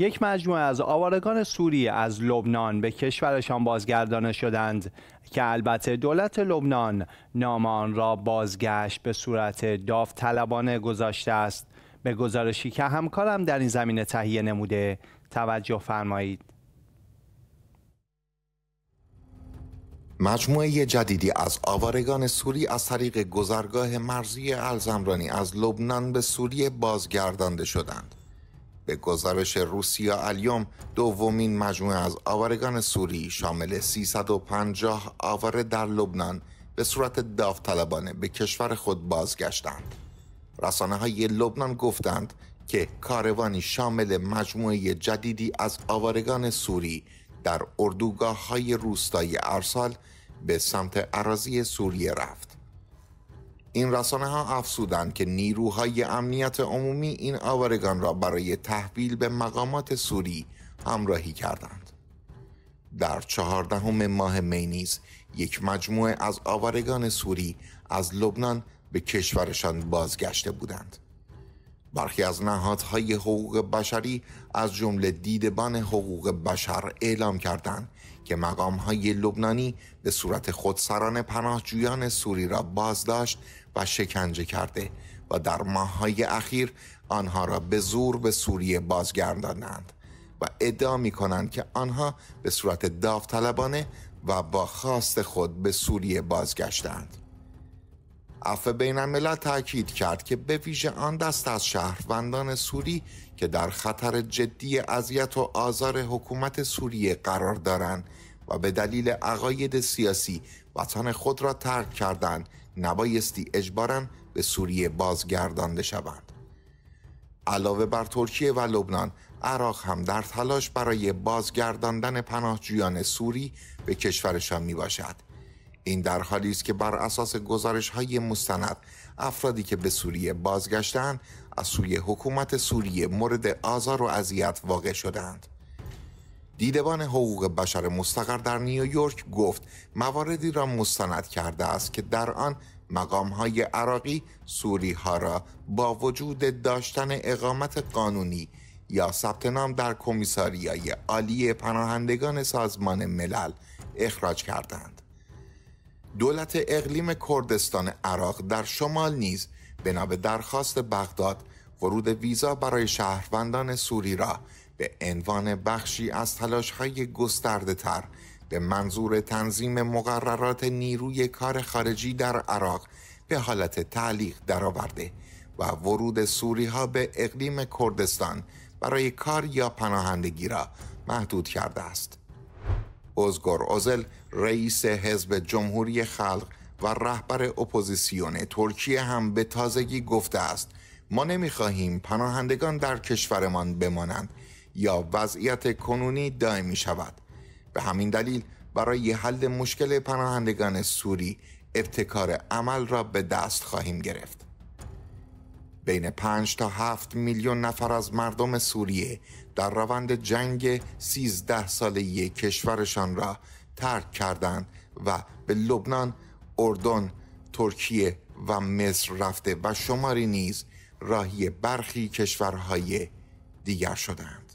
یک مجموعه از آوارگان سوری از لبنان به کشورشان بازگردانه شدند که البته دولت لبنان نام آن را بازگشت به صورت داوطلبانه گذاشته است به گزارشی که همکارم در این زمینه تهیه نموده توجه فرمایید مجموعه جدیدی از آوارگان سوری از طریق گذرگاه مرزی الزمرانی از لبنان به سوریه بازگردانده شدند به گزارش روسیا الیوم دومین مجموعه از آوارگان سوری شامل 350 آواره در لبنان به صورت داوطلبانه به کشور خود بازگشتند. رسانه های لبنان گفتند که کاروانی شامل مجموعه جدیدی از آوارگان سوری در اردوگاه های روستای ارسال به سمت عراضی سوریه رفت. این رسانه ها افسودند که نیروهای امنیت عمومی این آوارگان را برای تحویل به مقامات سوری همراهی کردند. در چهاردهم ماه می نیز یک مجموعه از آوارگان سوری از لبنان به کشورشان بازگشته بودند. برخی از نهادهای حقوق بشری از جمله دیدبان حقوق بشر اعلام کردند که های لبنانی به صورت خودسران پناهجویان سوری را بازداشت و شکنجه کرده و در های اخیر آنها را به زور به سوریه بازگرداندند و ادعا می کنند که آنها به صورت داوطلبانه و با خواست خود به سوریه بازگشتند. عفو بین الملل تاکید کرد که به ویژه آن دست از شهروندان سوری که در خطر جدی اذیت و آزار حکومت سوریه قرار دارند و به دلیل عقاید سیاسی وطن خود را ترک کردند نبایستی اجبارا به سوریه بازگردانده شوند علاوه بر ترکیه و لبنان عراق هم در تلاش برای بازگرداندن پناهجویان سوری به کشورشان می باشد این در حالی است که بر اساس گزارش های مستند افرادی که به سوریه بازگشتند از سوی حکومت سوریه مورد آزار و اذیت واقع شدند. دیدبان حقوق بشر مستقر در نیویورک گفت مواردی را مستند کرده است که در آن مقام های عراقی سوری ها را با وجود داشتن اقامت قانونی یا ثبت نام در کمیساریای عالی پناهندگان سازمان ملل اخراج کردند. دولت اقلیم کردستان عراق در شمال نیز بنا به درخواست بغداد ورود ویزا برای شهروندان سوری را به عنوان بخشی از تلاش‌های گسترده تر به منظور تنظیم مقررات نیروی کار خارجی در عراق به حالت تعلیق درآورده و ورود سوری ها به اقلیم کردستان برای کار یا پناهندگی را محدود کرده است. اوزگور اوزل رئیس حزب جمهوری خلق و رهبر اپوزیسیون ترکیه هم به تازگی گفته است ما نمیخواهیم پناهندگان در کشورمان بمانند یا وضعیت کنونی دائمی شود به همین دلیل برای حل مشکل پناهندگان سوری ابتکار عمل را به دست خواهیم گرفت بین 5 تا 7 میلیون نفر از مردم سوریه در روند جنگ 13 ساله کشورشان را ترک کردند و به لبنان، اردن، ترکیه و مصر رفته و شماری نیز راهی برخی کشورهای دیگر شدند.